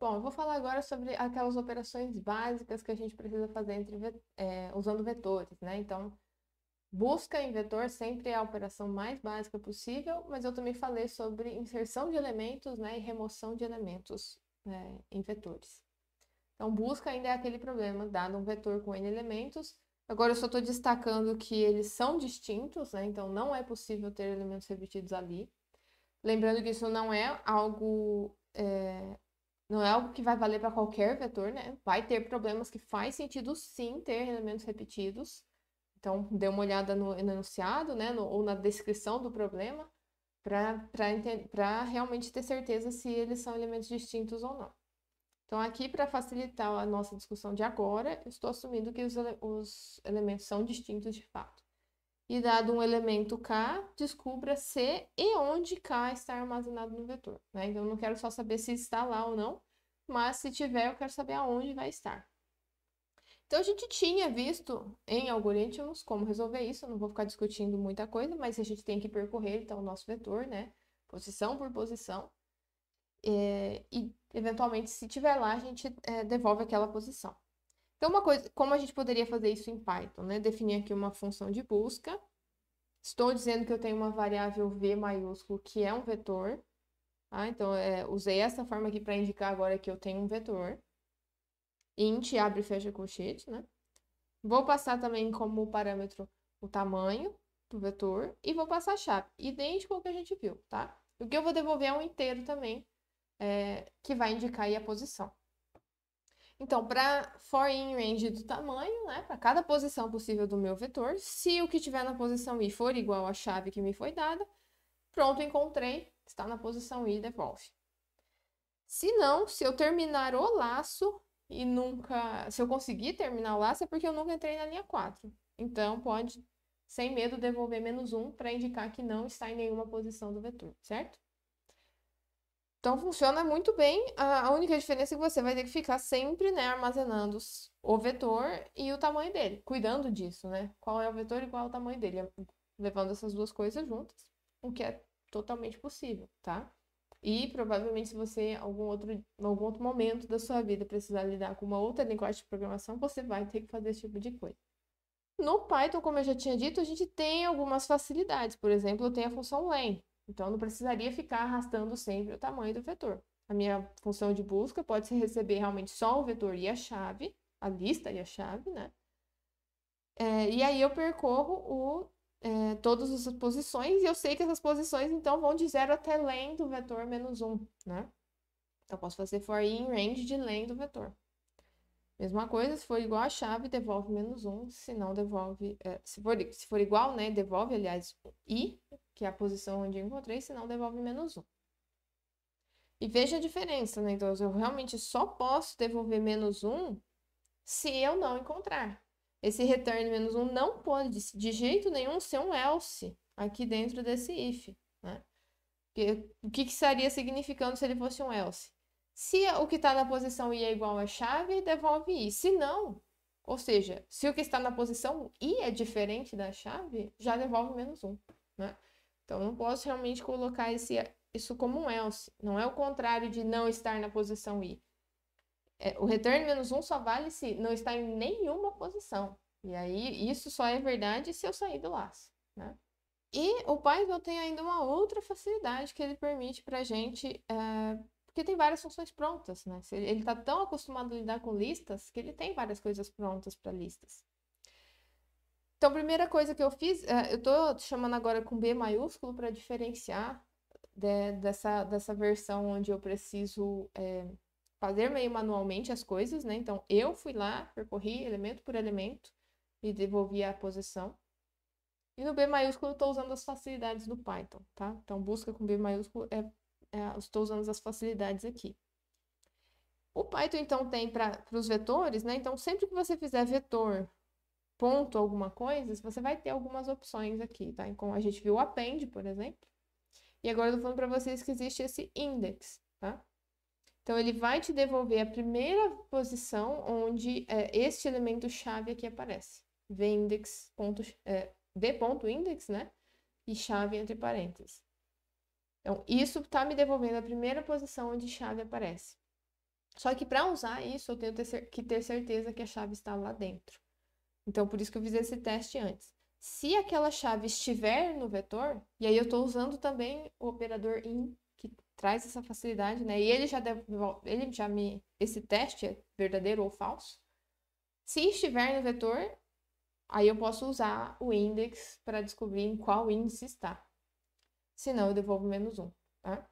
Bom, eu vou falar agora sobre aquelas operações básicas que a gente precisa fazer entre, é, usando vetores, né? Então, busca em vetor sempre é a operação mais básica possível, mas eu também falei sobre inserção de elementos né, e remoção de elementos né, em vetores. Então, busca ainda é aquele problema, dado um vetor com N elementos. Agora, eu só estou destacando que eles são distintos, né? Então, não é possível ter elementos repetidos ali. Lembrando que isso não é algo... É não é algo que vai valer para qualquer vetor, né? Vai ter problemas que faz sentido sim ter elementos repetidos. Então, dê uma olhada no enunciado, né? No, ou na descrição do problema, para realmente ter certeza se eles são elementos distintos ou não. Então, aqui, para facilitar a nossa discussão de agora, eu estou assumindo que os, ele os elementos são distintos de fato e dado um elemento k, descubra se e onde k está armazenado no vetor. Né? Então, eu não quero só saber se está lá ou não, mas se tiver, eu quero saber aonde vai estar. Então, a gente tinha visto em algoritmos como resolver isso, eu não vou ficar discutindo muita coisa, mas a gente tem que percorrer, então, o nosso vetor, né? Posição por posição. É, e, eventualmente, se tiver lá, a gente é, devolve aquela posição. Então, uma coisa, como a gente poderia fazer isso em Python, né? Definir aqui uma função de busca Estou dizendo que eu tenho uma variável v maiúsculo que é um vetor. Tá? Então, é, usei essa forma aqui para indicar agora que eu tenho um vetor. Int, abre e fecha colchete, né? Vou passar também como parâmetro o tamanho do vetor e vou passar a chave, idêntico ao que a gente viu, tá? O que eu vou devolver é um inteiro também, é, que vai indicar aí a posição. Então, para for in range do tamanho, né, para cada posição possível do meu vetor, se o que tiver na posição i for igual à chave que me foi dada, pronto, encontrei, está na posição i, devolve. Se não, se eu terminar o laço e nunca, se eu conseguir terminar o laço é porque eu nunca entrei na linha 4. Então, pode sem medo devolver menos um para indicar que não está em nenhuma posição do vetor, certo? Então funciona muito bem. A, única diferença é que você vai ter que ficar sempre, né, armazenando o vetor e o tamanho dele, cuidando disso, né? Qual é o vetor e qual é o tamanho dele, levando essas duas coisas juntas, o que é totalmente possível, tá? E provavelmente se você algum outro em algum outro momento da sua vida precisar lidar com uma outra linguagem de programação, você vai ter que fazer esse tipo de coisa. No Python, como eu já tinha dito, a gente tem algumas facilidades. Por exemplo, eu tenho a função len, então, eu não precisaria ficar arrastando sempre o tamanho do vetor. A minha função de busca pode ser receber realmente só o vetor e a chave, a lista e a chave, né? É, e aí eu percorro o, é, todas as posições e eu sei que essas posições, então, vão de zero até len do vetor menos um, né? Então, eu posso fazer for in range de len do vetor. Mesma coisa, se for igual a chave, devolve menos um. Se não devolve. É, se, for, se for igual, né? Devolve, aliás, i, que é a posição onde eu encontrei, se não devolve menos um. E veja a diferença, né? Então, eu realmente só posso devolver menos um se eu não encontrar. Esse return menos um não pode, de jeito nenhum, ser um else aqui dentro desse if. Né? O que, que estaria significando se ele fosse um else? Se o que está na posição I é igual à chave, devolve I. Se não, ou seja, se o que está na posição I é diferente da chave, já devolve menos 1. Né? Então, não posso realmente colocar esse, isso como um else. Não é o contrário de não estar na posição I. É, o return menos 1 só vale se não está em nenhuma posição. E aí, isso só é verdade se eu sair do laço. Né? E o Python tem ainda uma outra facilidade que ele permite para a gente eh, porque tem várias funções prontas, né? Ele está tão acostumado a lidar com listas que ele tem várias coisas prontas para listas. Então, a primeira coisa que eu fiz, eh, eu estou chamando agora com B maiúsculo para diferenciar de, dessa, dessa versão onde eu preciso é, fazer meio manualmente as coisas, né? Então, eu fui lá, percorri elemento por elemento e devolvi a posição. E no B maiúsculo eu estou usando as facilidades do Python, tá? Então, busca com B maiúsculo é é, estou usando as facilidades aqui. O Python, então, tem para os vetores, né? Então, sempre que você fizer vetor ponto alguma coisa, você vai ter algumas opções aqui, tá? Como então, a gente viu o append, por exemplo. E agora eu estou falando para vocês que existe esse index, tá? Então, ele vai te devolver a primeira posição onde é, este elemento-chave aqui aparece. vindex, ponto, é, né? E chave entre parênteses. Então, isso está me devolvendo a primeira posição onde a chave aparece. Só que para usar isso, eu tenho que ter certeza que a chave está lá dentro. Então, por isso que eu fiz esse teste antes. Se aquela chave estiver no vetor, e aí eu estou usando também o operador in, que traz essa facilidade, né? E ele já devolve, ele já me. Esse teste é verdadeiro ou falso. Se estiver no vetor, aí eu posso usar o index para descobrir em qual índice está senão eu devolvo menos um, tá?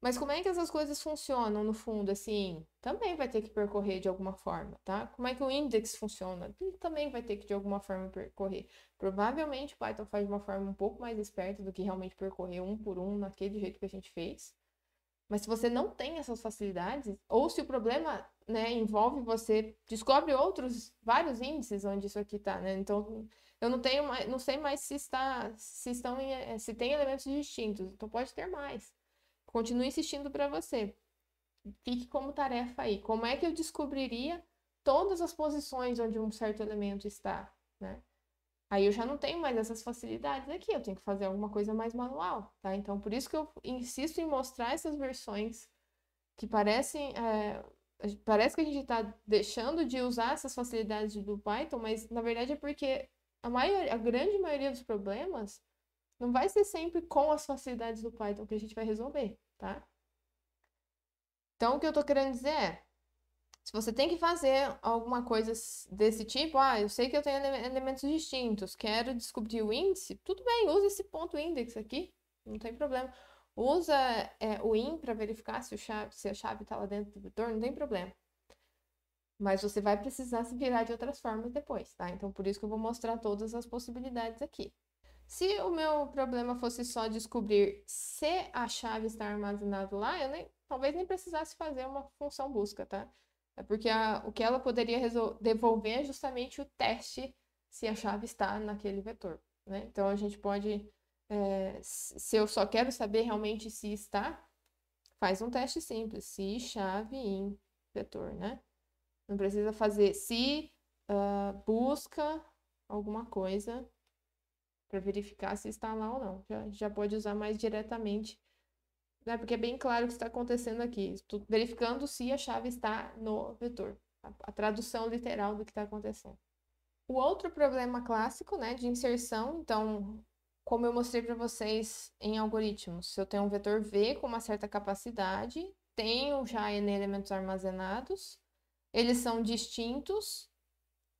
Mas como é que essas coisas funcionam no fundo, assim? Também vai ter que percorrer de alguma forma, tá? Como é que o index funciona? Ele também vai ter que de alguma forma percorrer. Provavelmente o Python faz de uma forma um pouco mais esperta do que realmente percorrer um por um naquele jeito que a gente fez. Mas se você não tem essas facilidades, ou se o problema né, envolve você, descobre outros, vários índices onde isso aqui está, né? Então, eu não tenho mais, não sei mais se está, se estão em, eh, se tem elementos distintos. Então pode ter mais. Continue insistindo para você. Fique como tarefa aí. Como é que eu descobriria todas as posições onde um certo elemento está, né? Aí eu já não tenho mais essas facilidades aqui, eu tenho que fazer alguma coisa mais manual, tá? Então, por isso que eu insisto em mostrar essas versões que parecem. É, parece que a gente está deixando de usar essas facilidades do Python, mas na verdade é porque a, a grande maioria dos problemas não vai ser sempre com as facilidades do Python que a gente vai resolver, tá? Então, o que eu estou querendo dizer é, se você tem que fazer alguma coisa desse tipo, ah, eu sei que eu tenho ele elementos distintos, quero descobrir o índice, tudo bem, usa esse ponto index aqui, não tem problema. Usa é, o in para verificar se, chave, se a chave está lá dentro do vetor, não tem problema. Mas você vai precisar se virar de outras formas depois, tá? Então, por isso que eu vou mostrar todas as possibilidades aqui. Se o meu problema fosse só descobrir se a chave está armazenada lá, eu nem, talvez nem precisasse fazer uma função busca, tá? É porque a, o que ela poderia devolver é justamente o teste se a chave está naquele vetor, né? Então, a gente pode... É, se eu só quero saber realmente se está, faz um teste simples. Se chave em vetor, né? Não precisa fazer se uh, busca alguma coisa para verificar se está lá ou não. Já, já pode usar mais diretamente, né? Porque é bem claro o que está acontecendo aqui. Estou verificando se a chave está no vetor. A tradução literal do que está acontecendo. O outro problema clássico, né, de inserção, então, como eu mostrei para vocês em algoritmos, se eu tenho um vetor V com uma certa capacidade, tenho já N elementos armazenados, eles são distintos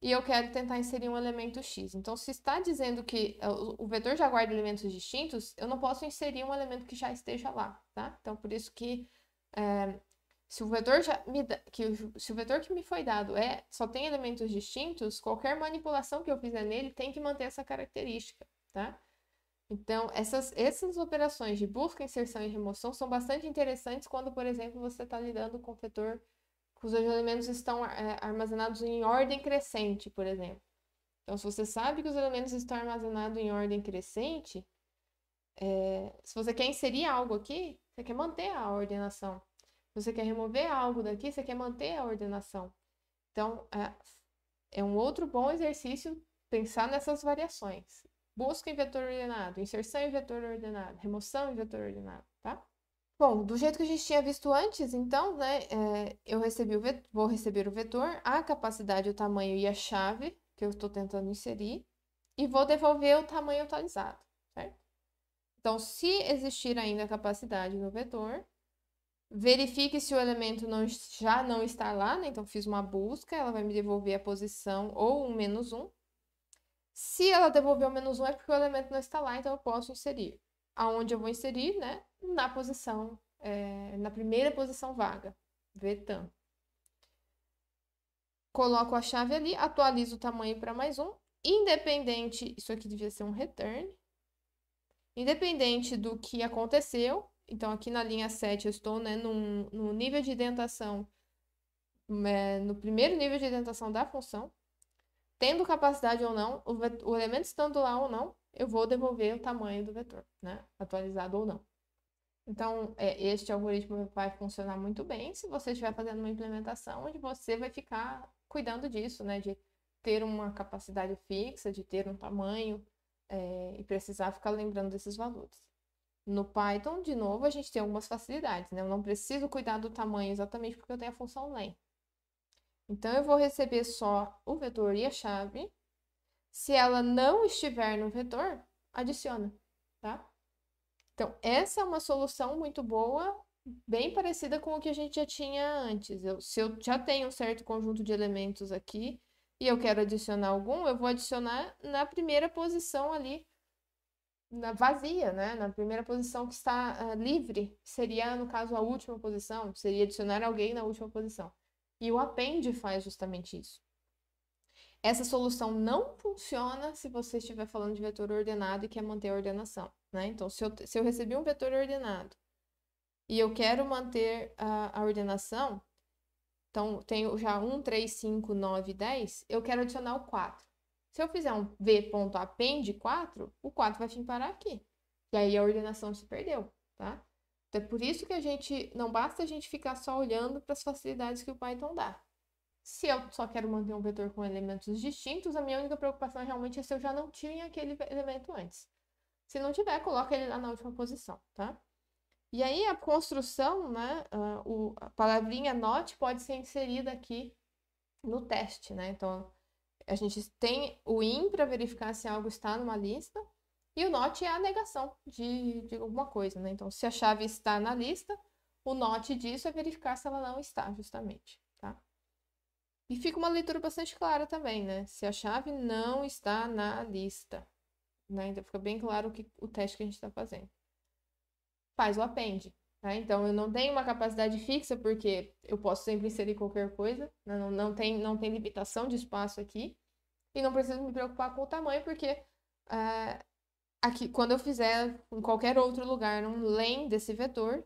e eu quero tentar inserir um elemento x. Então, se está dizendo que eh, o vetor já guarda elementos distintos, eu não posso inserir um elemento que já esteja lá, tá? Então, por isso que é, se o vetor já me da, que se o vetor que me foi dado é só tem elementos distintos, qualquer manipulação que eu fizer nele tem que manter essa característica, tá? Então, essas, essas operações de busca, inserção e remoção são bastante interessantes quando, por exemplo, você está lidando com o vetor cujos elementos estão é, armazenados em ordem crescente, por exemplo. Então, se você sabe que os elementos estão armazenados em ordem crescente, é, se você quer inserir algo aqui, você quer manter a ordenação. Se você quer remover algo daqui, você quer manter a ordenação. Então, é, é um outro bom exercício pensar nessas variações. Busca em vetor ordenado, inserção em vetor ordenado, remoção em vetor ordenado, tá? Bom, do jeito que a gente tinha visto antes, então, né, é, eu recebi o vetor, vou receber o vetor, a capacidade, o tamanho e a chave que eu estou tentando inserir, e vou devolver o tamanho atualizado, certo? Então, se existir ainda capacidade no vetor, verifique se o elemento não, já não está lá, né? Então, fiz uma busca, ela vai me devolver a posição ou um menos um. Se ela devolver o menos um, é porque o elemento não está lá, então eu posso inserir. Aonde eu vou inserir, né? na posição, é, na primeira posição vaga, VTAM. Coloco a chave ali, atualizo o tamanho para mais um. Independente, isso aqui devia ser um return. Independente do que aconteceu, então aqui na linha 7 eu estou né, num, nível de identação, é, no primeiro nível de identação da função. Tendo capacidade ou não, o, o elemento estando lá ou não, eu vou devolver o tamanho do vetor, né? Atualizado ou não. Então, é, este algoritmo vai funcionar muito bem se você estiver fazendo uma implementação onde você vai ficar cuidando disso, né? De ter uma capacidade fixa, de ter um tamanho é, e precisar ficar lembrando desses valores. No Python, de novo, a gente tem algumas facilidades, né? Eu não preciso cuidar do tamanho exatamente porque eu tenho a função len. Então, eu vou receber só o vetor e a chave. Se ela não estiver no vetor, adiciona. Então, essa é uma solução muito boa, bem parecida com o que a gente já tinha antes. Eu, se eu já tenho um certo conjunto de elementos aqui e eu quero adicionar algum, eu vou adicionar na primeira posição ali, na vazia, né? Na primeira posição que está uh, livre, seria, no caso, a última posição, seria adicionar alguém na última posição. E o append faz justamente isso. Essa solução não funciona se você estiver falando de vetor ordenado e quer manter a ordenação. Né? Então, se eu, se eu recebi um vetor ordenado e eu quero manter a, a ordenação, então tenho já 1, 3, 5, 9, 10, eu quero adicionar o 4. Se eu fizer um v.append 4, o 4 vai vir parar aqui. E aí a ordenação se perdeu, tá? Então é por isso que a gente não basta a gente ficar só olhando para as facilidades que o Python dá. Se eu só quero manter um vetor com elementos distintos, a minha única preocupação realmente é se eu já não tinha aquele elemento antes. Se não tiver, coloca ele lá na última posição, tá? E aí a construção, né, uh, o, a palavrinha not pode ser inserida aqui no teste, né? Então a gente tem o in para verificar se algo está numa lista e o not é a negação de, de alguma coisa, né? Então se a chave está na lista, o not disso é verificar se ela não está, justamente, tá? E fica uma leitura bastante clara também, né? Se a chave não está na lista. Né? Então fica bem claro o, que, o teste que a gente está fazendo. Faz o append. Né? Então eu não tenho uma capacidade fixa, porque eu posso sempre inserir qualquer coisa, né? não, não, tem, não tem limitação de espaço aqui. E não preciso me preocupar com o tamanho, porque uh, aqui, quando eu fizer em qualquer outro lugar um len desse vetor,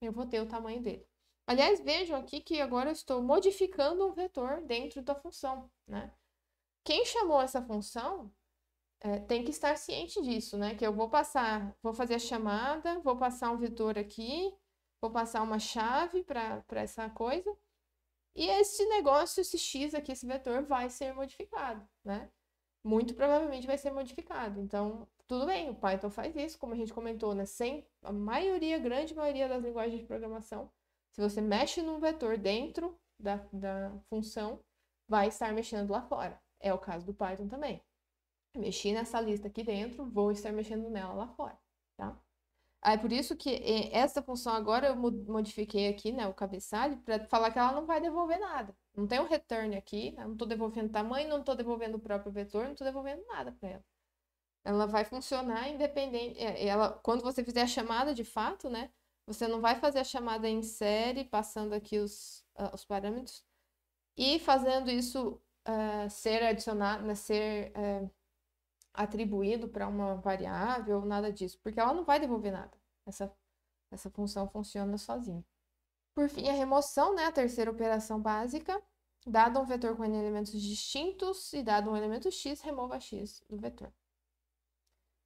eu vou ter o tamanho dele. Aliás, vejam aqui que agora eu estou modificando um vetor dentro da função. Né? Quem chamou essa função é, tem que estar ciente disso, né? Que eu vou passar, vou fazer a chamada, vou passar um vetor aqui, vou passar uma chave para essa coisa, e esse negócio, esse x aqui, esse vetor, vai ser modificado, né? Muito provavelmente vai ser modificado. Então, tudo bem, o Python faz isso, como a gente comentou, né? Sem a maioria, grande maioria das linguagens de programação, se você mexe num vetor dentro da, da função, vai estar mexendo lá fora. É o caso do Python também. Mexi nessa lista aqui dentro, vou estar mexendo nela lá fora, tá? Aí, é por isso que essa função agora eu modifiquei aqui, né, o cabeçalho, para falar que ela não vai devolver nada. Não tem um return aqui, né, não estou devolvendo tamanho, não estou devolvendo o próprio vetor, não estou devolvendo nada para ela. Ela vai funcionar independente. É, ela, quando você fizer a chamada de fato, né, você não vai fazer a chamada em série, passando aqui os, uh, os parâmetros e fazendo isso uh, ser adicionado, né, ser uh, atribuído para uma variável, nada disso, porque ela não vai devolver nada. Essa, essa função funciona sozinha. Por fim, a remoção, né, a terceira operação básica, dado um vetor com n elementos distintos e dado um elemento x, remova x do vetor.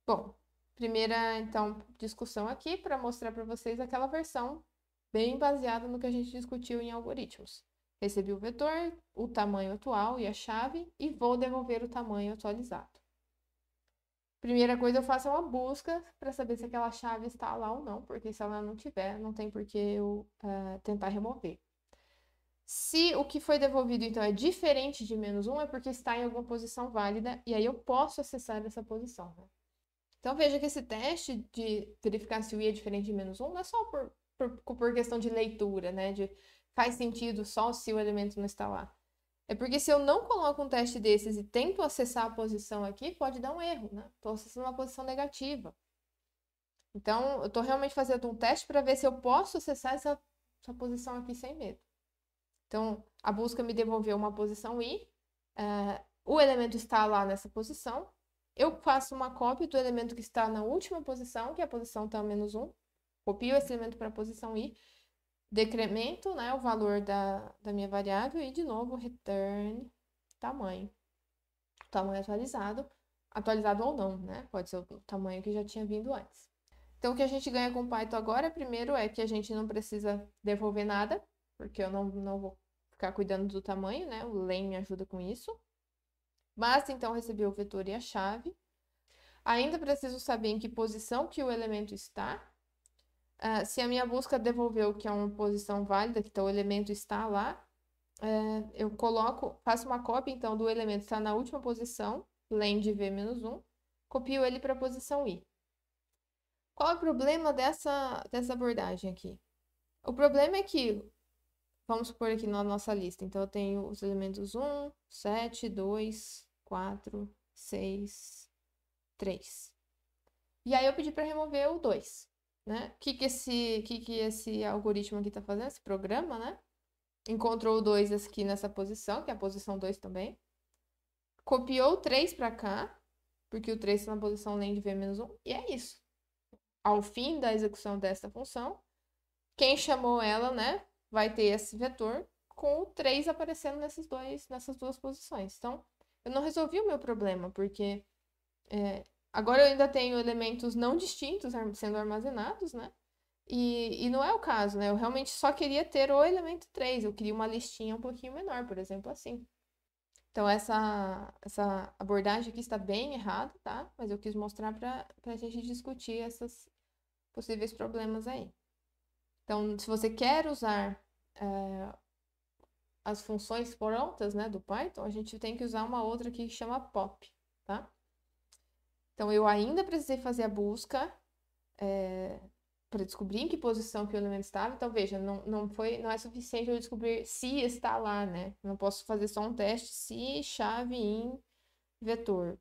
Bom, primeira então discussão aqui para mostrar para vocês aquela versão bem baseada no que a gente discutiu em algoritmos. Recebi o vetor, o tamanho atual e a chave e vou devolver o tamanho atualizado. Primeira coisa, eu faço uma busca para saber se aquela chave está lá ou não, porque se ela não tiver, não tem por que eu uh, tentar remover. Se o que foi devolvido, então, é diferente de menos um, é porque está em alguma posição válida, e aí eu posso acessar essa posição. Né? Então, veja que esse teste de verificar se o i é diferente de menos um não é só por, por, por questão de leitura, né? De faz sentido só se o elemento não está lá. É porque se eu não coloco um teste desses e tento acessar a posição aqui, pode dar um erro, né? Estou acessando uma posição negativa. Então, eu estou realmente fazendo um teste para ver se eu posso acessar essa, essa posição aqui sem medo. Então, a busca me devolveu uma posição i, é, o elemento está lá nessa posição, eu faço uma cópia do elemento que está na última posição, que é a posição tan menos 1, copio esse elemento para a posição i, decremento né, o valor da, da minha variável e, de novo, return tamanho. Tamanho atualizado, atualizado ou não, né? Pode ser o tamanho que já tinha vindo antes. Então, o que a gente ganha com o Python agora, primeiro, é que a gente não precisa devolver nada, porque eu não, não vou ficar cuidando do tamanho, né? O len me ajuda com isso. Basta, então, receber o vetor e a chave. Ainda preciso saber em que posição que o elemento está, Uh, se a minha busca devolveu que é uma posição válida, que então o elemento está lá, uh, eu coloco, faço uma cópia então do elemento que está na última posição, len de v-1, copio ele para a posição i. Qual é o problema dessa, dessa abordagem aqui? O problema é que, vamos supor aqui na nossa lista, então eu tenho os elementos 1, 7, 2, 4, 6, 3. E aí eu pedi para remover o 2 né? O que que esse, que que esse algoritmo aqui está fazendo, esse programa, né? Encontrou o 2 aqui nessa posição, que é a posição 2 também. Copiou o 3 para cá, porque o 3 está na posição além de v menos 1, e é isso. Ao fim da execução desta função, quem chamou ela, né, vai ter esse vetor com o 3 aparecendo nesses dois, nessas duas posições. Então, eu não resolvi o meu problema, porque é, Agora eu ainda tenho elementos não distintos sendo armazenados, né? E, e não é o caso, né? Eu realmente só queria ter o elemento 3, eu queria uma listinha um pouquinho menor, por exemplo, assim. Então, essa, essa abordagem aqui está bem errada, tá? Mas eu quis mostrar para a gente discutir esses possíveis problemas aí. Então, se você quer usar é, as funções prontas né, do Python, a gente tem que usar uma outra aqui que chama pop, tá? Então, eu ainda precisei fazer a busca é, eh, para descobrir em que posição que o elemento estava. Então, veja, não, não, foi, não é suficiente eu descobrir se está lá, né? Não posso fazer só um teste se chave em vetor.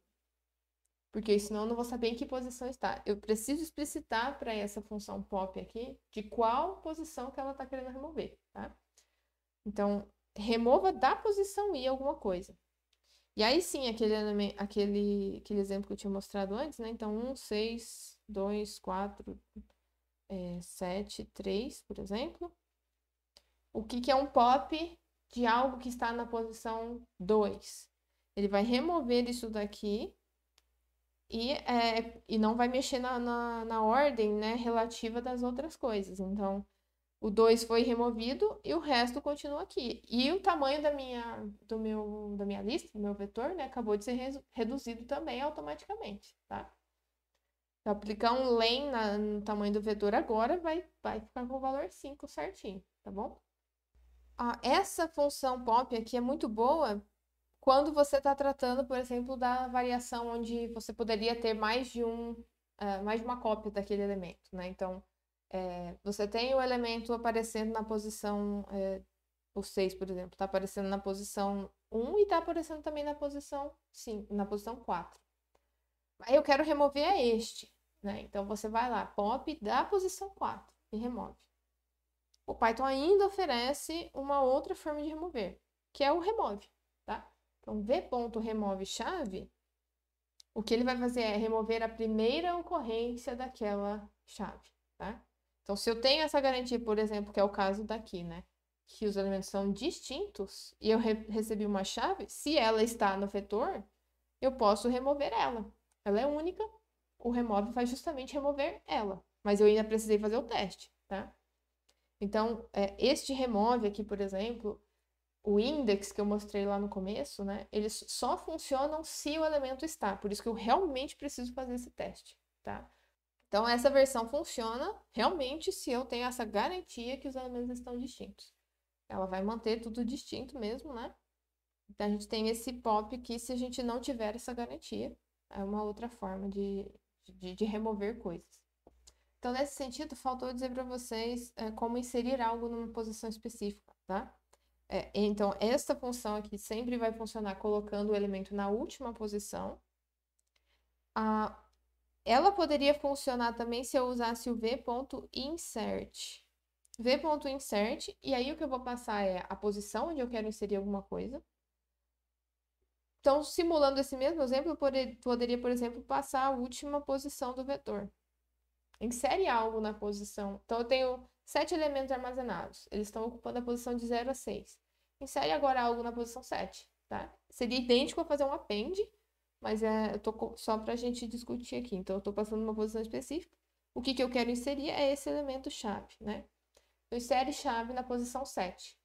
Porque senão eu não vou saber em que posição está. Eu preciso explicitar para essa função pop aqui de qual posição que ela está querendo remover, tá? Então, remova da posição i alguma coisa. E aí sim, aquele, aquele, aquele exemplo que eu tinha mostrado antes, né? Então, 1, 6, 2, 4, 7, 3, por exemplo. O que, que é um pop de algo que está na posição 2? Ele vai remover isso daqui e, é, e não vai mexer na, na, na ordem né, relativa das outras coisas. Então, o 2 foi removido e o resto continua aqui. E o tamanho da minha, do meu, da minha lista, do meu vetor, né, acabou de ser reduzido também automaticamente, tá? Se eu aplicar um len na, no tamanho do vetor agora, vai, vai ficar com o valor 5 certinho, tá bom? Ah, essa função pop aqui é muito boa quando você está tratando, por exemplo, da variação onde você poderia ter mais de um, uh, mais de uma cópia daquele elemento, né? Então, é, você tem o elemento aparecendo na posição é, o 6, por exemplo, está aparecendo na posição 1 e está aparecendo também na posição 5, na posição 4. Aí eu quero remover a este, né? Então você vai lá, pop da posição 4 e remove. O Python ainda oferece uma outra forma de remover, que é o remove, tá? Então v.remove chave, o que ele vai fazer é remover a primeira ocorrência daquela chave, tá? Então, se eu tenho essa garantia, por exemplo, que é o caso daqui, né? Que os elementos são distintos e eu re recebi uma chave, se ela está no vetor, eu posso remover ela. Ela é única, o remove vai justamente remover ela. Mas eu ainda precisei fazer o teste, tá? Então, é, este remove aqui, por exemplo, o index que eu mostrei lá no começo, né? Eles só funcionam se o elemento está. Por isso que eu realmente preciso fazer esse teste, tá? Então, essa versão funciona realmente se eu tenho essa garantia que os elementos estão distintos. Ela vai manter tudo distinto mesmo, né? Então, a gente tem esse pop que se a gente não tiver essa garantia, é uma outra forma de, de, de remover coisas. Então, nesse sentido, faltou dizer para vocês é, como inserir algo numa posição específica, tá? É, então, essa função aqui sempre vai funcionar colocando o elemento na última posição. Ela poderia funcionar também se eu usasse o v.insert. v.insert, e aí o que eu vou passar é a posição onde eu quero inserir alguma coisa. Então, simulando esse mesmo exemplo, eu poderia, por exemplo, passar a última posição do vetor. Insere algo na posição. Então, eu tenho sete elementos armazenados. Eles estão ocupando a posição de 0 a 6. Insere agora algo na posição 7, tá? Seria idêntico a fazer um append, mas é, eu tô só para a gente discutir aqui. Então, eu estou passando uma posição específica. O que, que eu quero inserir é esse elemento chave, né? Eu insere chave na posição 7.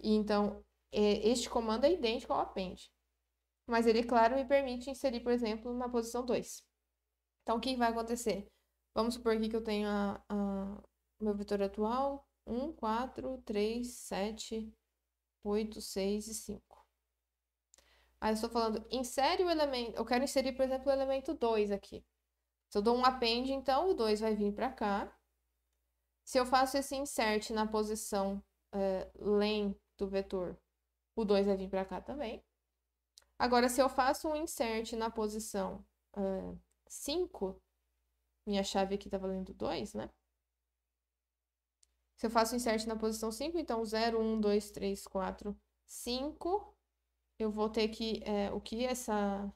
E, então, é, este comando é idêntico ao append. Mas ele, claro, me permite inserir, por exemplo, na posição 2. Então, o que vai acontecer? Vamos supor aqui que eu tenho a, a meu vetor atual, 1, 4, 3, 7, 8, 6 e 5. Aí eu estou falando, insere o elemento. Eu quero inserir, por exemplo, o elemento 2 aqui. Se eu dou um append, então o 2 vai vir para cá. Se eu faço esse insert na posição é, eh, len do vetor, o 2 vai vir para cá também. Agora, se eu faço um insert na posição é, eh, 5, minha chave aqui está valendo 2, né? Se eu faço insert na posição 5, então 0, 1, 2, 3, 4, 5 eu vou ter que. É, o que essa,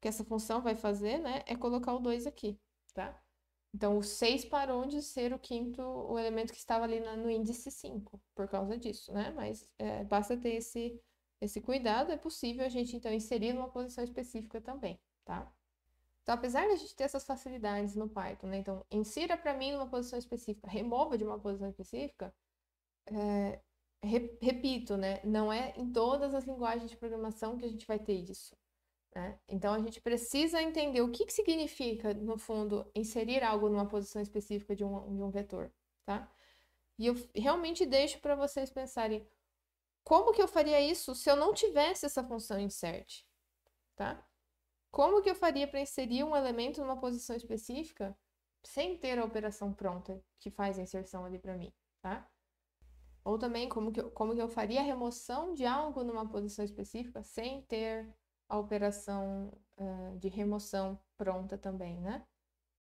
que essa função vai fazer, né? É colocar o 2 aqui, tá? Então, o 6 parou de ser o quinto, o elemento que estava ali no índice 5, por causa disso, né? Mas é, basta ter esse, esse cuidado, é possível a gente, então, inserir numa posição específica também, tá? Então, apesar de a gente ter essas facilidades no Python, né? Então, insira para mim numa posição específica, remova de uma posição específica, é, repito, né, não é em todas as linguagens de programação que a gente vai ter isso. Né? Então a gente precisa entender o que, que significa, no fundo, inserir algo numa posição específica de um, de um vetor. Tá? E eu realmente deixo para vocês pensarem como que eu faria isso se eu não tivesse essa função insert. Tá? Como que eu faria para inserir um elemento numa posição específica sem ter a operação pronta que faz a inserção ali para mim, tá? Ou também como que, eu, como que eu faria a remoção de algo numa posição específica sem ter a operação uh, de remoção pronta também, né?